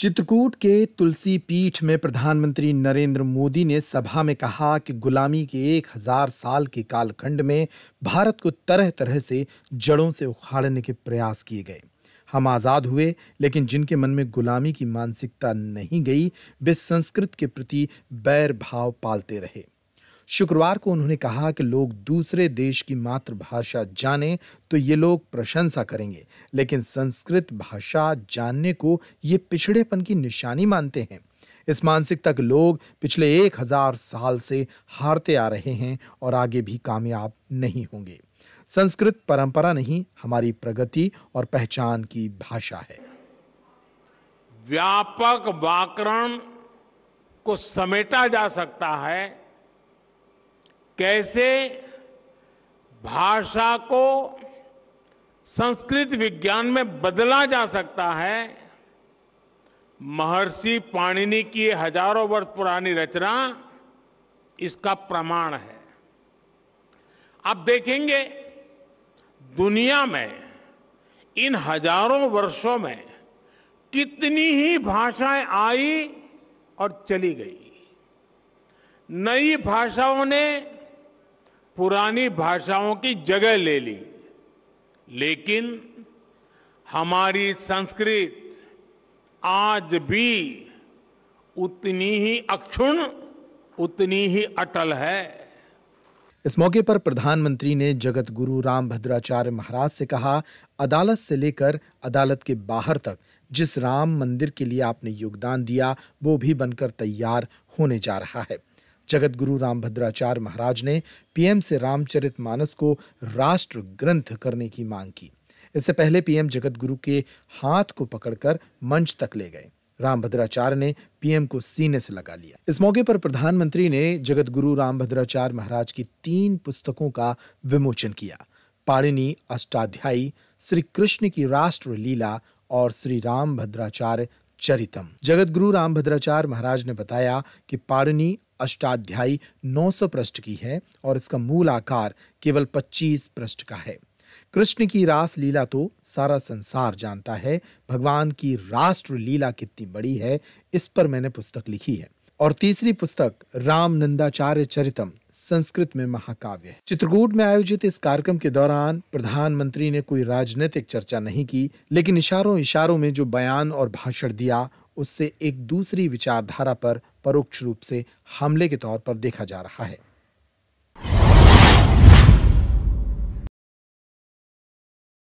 चित्रकूट के तुलसी पीठ में प्रधानमंत्री नरेंद्र मोदी ने सभा में कहा कि गुलामी के एक हजार साल के कालखंड में भारत को तरह तरह से जड़ों से उखाड़ने के प्रयास किए गए हम आज़ाद हुए लेकिन जिनके मन में गुलामी की मानसिकता नहीं गई वे संस्कृत के प्रति बैर भाव पालते रहे शुक्रवार को उन्होंने कहा कि लोग दूसरे देश की मातृभाषा जाने तो ये लोग प्रशंसा करेंगे लेकिन संस्कृत भाषा जानने को ये पिछड़ेपन की निशानी मानते हैं इस मानसिकता के लोग पिछले एक हजार साल से हारते आ रहे हैं और आगे भी कामयाब नहीं होंगे संस्कृत परंपरा नहीं हमारी प्रगति और पहचान की भाषा है व्यापक व्याकरण को समेटा जा सकता है कैसे भाषा को संस्कृत विज्ञान में बदला जा सकता है महर्षि पाणिनि की हजारों वर्ष पुरानी रचना इसका प्रमाण है आप देखेंगे दुनिया में इन हजारों वर्षों में कितनी ही भाषाएं आई और चली गई नई भाषाओं ने पुरानी भाषाओं की जगह ले ली लेकिन हमारी संस्कृत आज भी उतनी ही अक्षुण उतनी ही अटल है इस मौके पर प्रधानमंत्री ने जगत गुरु राम भद्राचार्य महाराज से कहा अदालत से लेकर अदालत के बाहर तक जिस राम मंदिर के लिए आपने योगदान दिया वो भी बनकर तैयार होने जा रहा है जगत जगतगुरु रामभद्राचार्य महाराज ने पीएम से रामचरित मानस को राष्ट्र ग्रंथ करने की मांग की इससे पहले पीएम जगत गुरु के हाथ को पकड़कर मंच तक ले गए रामभद्राचार्य ने पीएम को सीने से लगा लिया इस मौके पर प्रधानमंत्री ने जगत जगतगुरु रामभद्राचार्य महाराज की तीन पुस्तकों का विमोचन किया पाणिनी अष्टाध्यायी श्री कृष्ण की राष्ट्र लीला और श्री राम भद्राचार्य चरितम जगत गुरु राम भद्राचार्य महाराज ने बताया कि पाड़नी अष्टाध्यायी 900 पृष्ठ की है और इसका मूल आकार केवल 25 पृष्ठ का है कृष्ण की रास लीला तो सारा संसार जानता है भगवान की राष्ट्र लीला कितनी बड़ी है इस पर मैंने पुस्तक लिखी है और तीसरी पुस्तक रामनंदाचार्य चरितम संस्कृत में महाकाव्य है चित्रकूट में आयोजित इस कार्यक्रम के दौरान प्रधानमंत्री ने कोई राजनीतिक चर्चा नहीं की लेकिन इशारों इशारों में जो बयान और भाषण दिया उससे एक दूसरी विचारधारा पर परोक्ष रूप से हमले के तौर पर देखा जा रहा है